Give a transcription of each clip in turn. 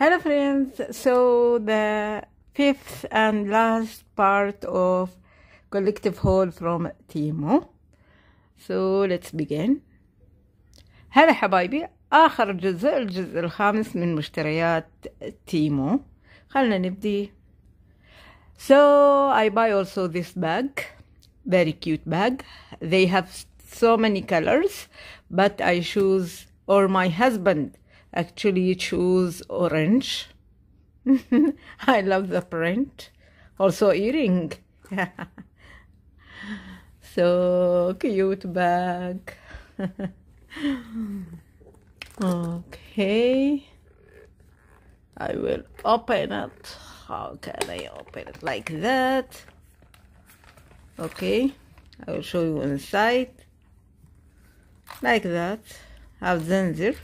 hello friends so the fifth and last part of collective haul from Timo. so let's begin هلا حبايبي آخر جزء الجزء الخامس من مشتريات تيمو خلنا نبدي so I buy also this bag very cute bag they have so many colors but I choose or my husband actually choose orange. I love the print. Also earring. so cute bag. okay. I will open it. How can I open it? Like that. Okay. I will show you inside. Like that. Have zinzir.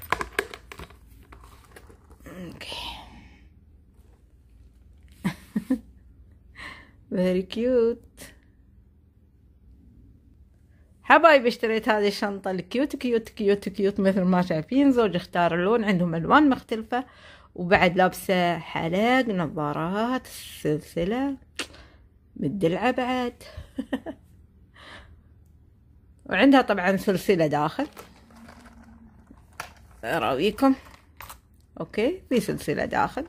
فيري كيوت حبايبي اشتريت هذه الشنطة الكيوت كيوت كيوت كيوت مثل ما شايفين زوج اختار اللون عندهم الوان مختلفة وبعد لابسة حلق نظارات سلسلة مدلعة بعد وعندها طبعا سلسلة داخل اراويكم اوكي في سلسلة داخل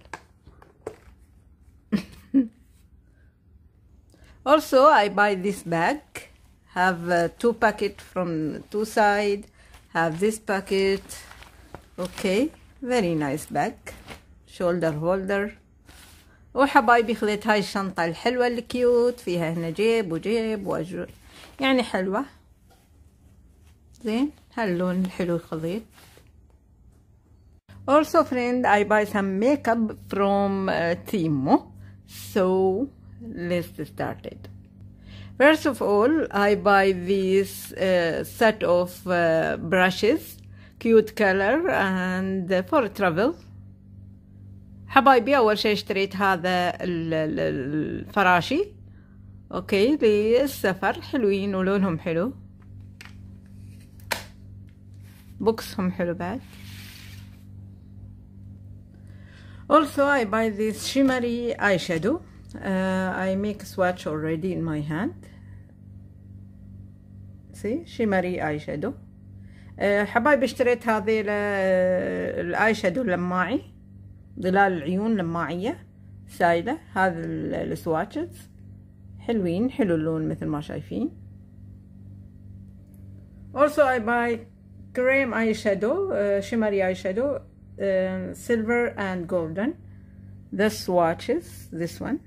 also I buy this bag have uh, two packet from two side have this packet okay very nice bag shoulder holder وحبايبي خذيت هاي الشنطة الحلوة الكيوت فيها هنا جيب وجيب وجو يعني حلوة زين هاللون الحلو خذيت also friend I buy some makeup from uh, Timo so let's start it. First of all, I buy this uh, set of uh, brushes, cute color and uh, for travel. حبايبي أول شيء اشتريت هذا الفراشي اوكي للسفر حلوين ولونهم حلو بوكسهم حلو بعد also I buy this shimmery eyeshadow uh, I make swatch already in my hand see شمري اي شادو حبايب اشتريت هذه الاي شادو لماعي ظلال العيون لماعيه سايله هذا السواتشز حلوين حلو اللون مثل ما شايفين also I buy cream eyeshadow uh, shimmery eyeshadow uh, silver and golden the swatches this one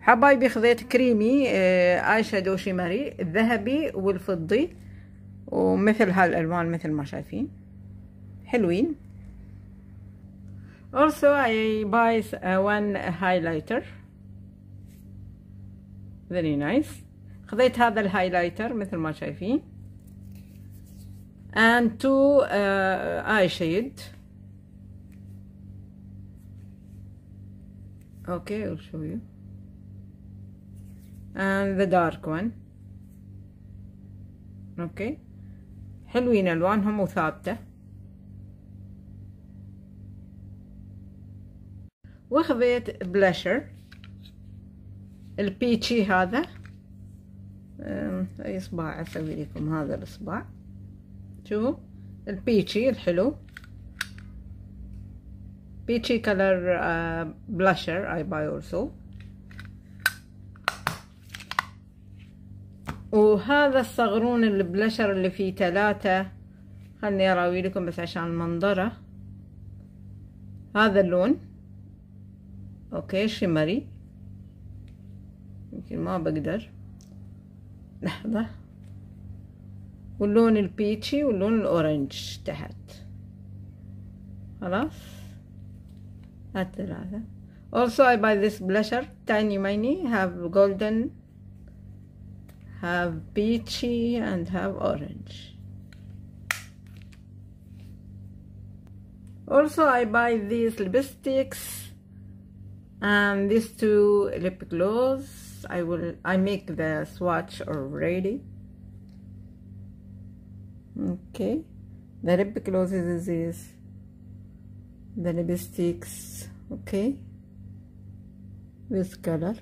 حبايبي خذيت كريمي آه، اي شادو شمري الذهبي والفضي ومثل هالالوان مثل ما شايفين حلوين also I buy one highlighter very nice خذيت هذا الهايلايتر مثل ما شايفين and two uh, eye shade okay I'll show you and آه، the dark one اوكي حلوين الوانهم وثابته واخذت بلاشر البيتشي هذا اي صباع اسوي لكم هذا الاصبع شوفوا البيتشي الحلو بيتشي كلر بلاشر اي باي اورسو وهذا الصغرون البلشر اللي فيه ثلاثة خلني اراوي لكم بس عشان منظره هذا اللون اوكي شمري يمكن ما بقدر لحظة واللون البيتشي واللون الاورنج تحت خلاص الثلاثة also I buy this blusher tiny mini have golden have peachy and have orange also I buy these lipsticks and these two lip gloss I will I make the swatch already okay the lip gloss is this the lipsticks okay with color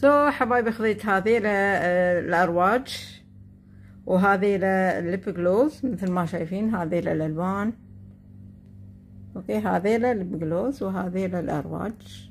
سو so, حبايبي خذيت هذه للأرواج وهذه للليب جلوز مثل ما شايفين هذه للألوان اوكي هذه للليب جلوز وهذه للأرواج